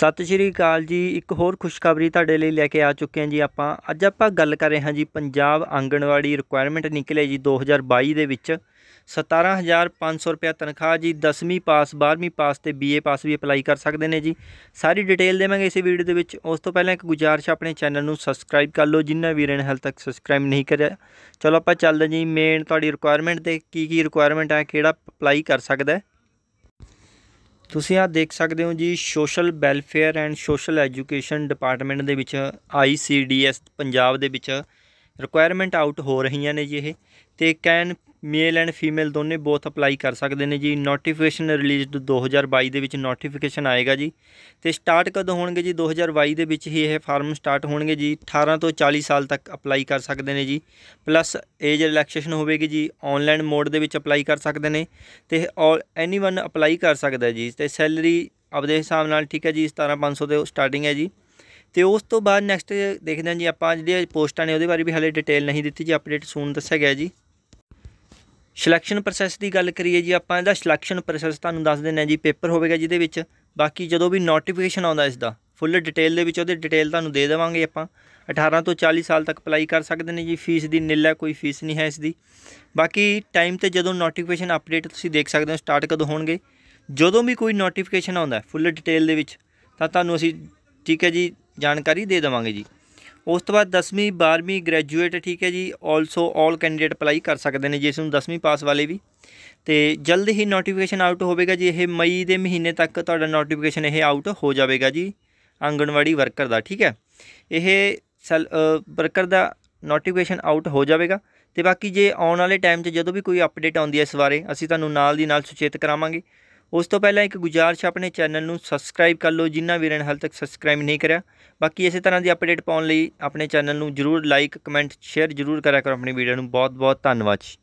ਸਤਿ ਸ਼੍ਰੀ ਅਕਾਲ ਜੀ ਇੱਕ ਹੋਰ ਖੁਸ਼ਖਬਰੀ ਤੁਹਾਡੇ ਲਈ ਲੈ ਕੇ ਆ ਚੁੱਕੇ ਹਾਂ ਜੀ ਆਪਾਂ ਅੱਜ ਆਪਾਂ ਗੱਲ ਕਰ ਰਹੇ ਹਾਂ ਜੀ ਪੰਜਾਬ ਆਂਗਣਵਾੜੀ ਰਿਕੁਆਇਰਮੈਂਟ ਨਿਕਲੇ ਜੀ 2022 ਦੇ ਵਿੱਚ 17500 ਰੁਪਿਆ ਤਨਖਾਹ ਜੀ 10ਵੀਂ ਪਾਸ 12ਵੀਂ ਪਾਸ ਤੇ ਬੀਏ ਪਾਸ ਵੀ ਅਪਲਾਈ ਕਰ ਸਕਦੇ ਨੇ ਜੀ ਸਾਰੀ ਡਿਟੇਲ ਦੇਵਾਂਗੇ ਇਸ ਵੀਡੀਓ ਦੇ ਵਿੱਚ ਉਸ ਤੋਂ ਪਹਿਲਾਂ ਇੱਕ ਗੁਜਾਰਿਸ਼ ਆਪਣੇ ਚੈਨਲ ਨੂੰ ਸਬਸਕ੍ਰਾਈਬ ਕਰ ਲਓ ਜਿਨ੍ਹਾਂ ਵੀਰਾਂ ਨੇ ਹਾਲ ਤੱਕ ਸਬਸਕ੍ਰਾਈਬ ਨਹੀਂ ਕਰਿਆ ਚਲੋ ਆਪਾਂ ਚੱਲਦੇ ਜੀ ਮੇਨ ਤੁਹਾਡੀ ਰਿਕੁਆਇਰਮੈਂਟ ਤੇ ਕੀ ਕੀ ਰਿਕੁਆਇਰਮੈਂਟ ਹੈ ਕਿਹੜਾ ਅਪਲਾਈ ਕਰ ਸਕਦਾ ਤੁਸੀਂ ਆ ਦੇਖ ਸਕਦੇ ਹੋ ਜੀ social welfare and social education department ਦੇ ਵਿੱਚ ਆਈਸੀਡੀਐਸ ਪੰਜਾਬ ਦੇ ਵਿੱਚ ਰਿਕੁਆਇਰਮੈਂਟ ਆਊਟ ਹੋ ਰਹੀਆਂ ਨੇ ਜੀ ਇਹ ਤੇ ਕੈਨ ਮੇਲ ਐਂਡ ਫੀਮੇਲ ਦੋਨੇ ਬੋਥ ਅਪਲਾਈ ਕਰ ਸਕਦੇ ਨੇ ਜੀ ਨੋਟੀਫਿਕੇਸ਼ਨ ਰਿਲੀਜ਼ਡ 2022 ਦੇ ਵਿੱਚ ਨੋਟੀਫਿਕੇਸ਼ਨ ਆਏਗਾ ਜੀ ਤੇ ਸਟਾਰਟ ਕਦੋਂ ਹੋਣਗੇ ਜੀ 2022 ਦੇ ਵਿੱਚ ਹੀ ਇਹ ਫਾਰਮ ਸਟਾਰਟ ਹੋਣਗੇ ਜੀ 18 ਤੋਂ 40 ਸਾਲ ਤੱਕ ਅਪਲਾਈ ਕਰ ਸਕਦੇ ਨੇ ਜੀ ਪਲੱਸ ਏਜ ਰਿਲੈਕਸੇਸ਼ਨ ਹੋਵੇਗੀ ਜੀ ਆਨਲਾਈਨ ਮੋਡ ਦੇ ਵਿੱਚ ਅਪਲਾਈ ਕਰ ਸਕਦੇ ਨੇ ਤੇ ਆਲ ਐਨੀਵਨ ਅਪਲਾਈ ਕਰ ਸਕਦਾ ਜੀ ਤੇ ਸੈਲਰੀ ਆਪਦੇ ਹਿਸਾਬ ਨਾਲ ਠੀਕ ਹੈ ਜੀ 17500 ਤੋਂ ਸਟਾਰਟਿੰਗ ਹੈ ਜੀ ਤੇ ਉਸ ਤੋਂ ਬਾਅਦ ਨੈਕਸਟ ਦੇਖਦੇ ਹਾਂ ਜੀ ਆਪਾਂ ਜਿਹੜੀਆਂ ਪੋਸਟਾਂ ਨੇ ਉਹਦੇ ਬਾਰੇ ਵੀ ਹਾਲੇ ਡਿਟੇਲ ਨਹੀਂ ਦਿੱਤੀ ਜੀ ਅਪਡੇਟ ਸੂਨ ਦੱਸਿਆ ਗਿਆ ਜੀ ਸਿਲੈਕਸ਼ਨ ਪ੍ਰੋਸੈਸ ਦੀ ਗੱਲ ਕਰੀਏ ਜੀ ਆਪਾਂ ਇਹਦਾ ਸਿਲੈਕਸ਼ਨ ਪ੍ਰੋਸੈਸ ਤੁਹਾਨੂੰ ਦੱਸ ਦਿੰਨੇ ਆ ਜੀ ਪੇਪਰ ਹੋਵੇਗਾ ਜਿਹਦੇ ਵਿੱਚ ਬਾਕੀ ਜਦੋਂ ਵੀ ਨੋਟੀਫਿਕੇਸ਼ਨ ਆਉਂਦਾ ਇਸ ਦਾ ਫੁੱਲ ਡਿਟੇਲ ਦੇ ਵਿੱਚ ਉਹਦੇ ਡਿਟੇਲ ਤੁਹਾਨੂੰ ਦੇ ਦੇਵਾਂਗੇ ਆਪਾਂ 18 ਤੋਂ 40 ਸਾਲ ਤੱਕ ਅਪਲਾਈ ਕਰ ਸਕਦੇ ਨੇ ਜੀ ਫੀਸ ਦੀ ਨਿਲ ਹੈ ਕੋਈ ਫੀਸ ਨਹੀਂ ਹੈ ਇਸ ਦੀ ਬਾਕੀ ਟਾਈਮ ਤੇ ਜਦੋਂ ਨੋਟੀਫਿਕੇਸ਼ਨ ਅਪਡੇਟ ਤੁਸੀਂ ਦੇਖ ਸਕਦੇ ਹੋ ਸਟਾਰਟ ਕਦੋਂ ਹੋਣਗੇ ਜਦੋਂ ਵੀ ਕੋਈ ਨੋਟੀਫਿਕੇਸ਼ਨ ਆਉਂਦਾ ਫੁੱਲ ਡਿਟੇਲ ਦੇ ਵਿੱਚ ਤਾਂ ਤੁਹਾਨੂੰ ਅਸੀਂ ਠੀਕ ਹੈ ਜੀ ਜਾਣਕਾਰੀ ਦੇ ਦੇਵਾਂਗੇ ਜੀ ਉਸ ਤੋਂ ਬਾਅਦ 10ਵੀਂ 12ਵੀਂ ਗ੍ਰੈਜੂਏਟ ਠੀਕ ਹੈ ਜੀ ਆਲਸੋ ਆਲ ਕੈਂਡੀਡੇਟ ਅਪਲਾਈ ਕਰ ਸਕਦੇ ਨੇ ਜਿਸ ਨੂੰ 10ਵੀਂ ਪਾਸ ਵਾਲੇ ਵੀ ਤੇ ਜਲਦ ਹੀ ਨੋਟੀਫਿਕੇਸ਼ਨ ਆਊਟ ਹੋਵੇਗਾ ਜੀ ਇਹ ਮਈ ਦੇ ਮਹੀਨੇ ਤੱਕ ਤੁਹਾਡਾ ਨੋਟੀਫਿਕੇਸ਼ਨ ਇਹ ਆਊਟ ਹੋ ਜਾਵੇਗਾ ਜੀ ਆਂਗਣਵਾੜੀ ਵਰਕਰ ਦਾ ਠੀਕ ਹੈ ਇਹ ਵਰਕਰ ਦਾ ਨੋਟੀਫਿਕੇਸ਼ਨ ਆਊਟ ਹੋ ਜਾਵੇਗਾ ਤੇ ਬਾਕੀ ਜੇ ਆਉਣ ਵਾਲੇ ਟਾਈਮ 'ਚ ਜਦੋਂ ਵੀ ਕੋਈ ਅਪਡੇਟ ਆਉਂਦੀ ਹੈ ਇਸ ਬਾਰੇ ਅਸੀਂ ਤੁਹਾਨੂੰ ਨਾਲ ਦੀ ਨਾਲ ਸੁਚੇਤ ਕਰਾਵਾਂਗੇ ਉਸ ਤੋਂ ਪਹਿਲਾਂ ਇੱਕ ਗੁਜਾਰਿਸ਼ ਆਪਣੇ ਚੈਨਲ ਨੂੰ ਸਬਸਕ੍ਰਾਈਬ ਕਰ ਲਓ ਜਿਨ੍ਹਾਂ ਵੀਰਾਂ ਨੇ ਹਾਲ ਤੱਕ ਸਬਸਕ੍ਰਾਈਬ ਨਹੀਂ ਕਰਿਆ ਬਾਕੀ ਇਸੇ ਤਰ੍ਹਾਂ ਦੀ ਅਪਡੇਟ ਪਾਉਣ ਲਈ ਆਪਣੇ ਚੈਨਲ ਨੂੰ ਜਰੂਰ ਲਾਈਕ ਕਮੈਂਟ ਸ਼ੇਅਰ ਜਰੂਰ ਕਰਿਆ ਕਰੋ ਆਪਣੀ ਵੀਡੀਓ ਨੂੰ ਬਹੁਤ ਬਹੁਤ ਧੰਨਵਾਦ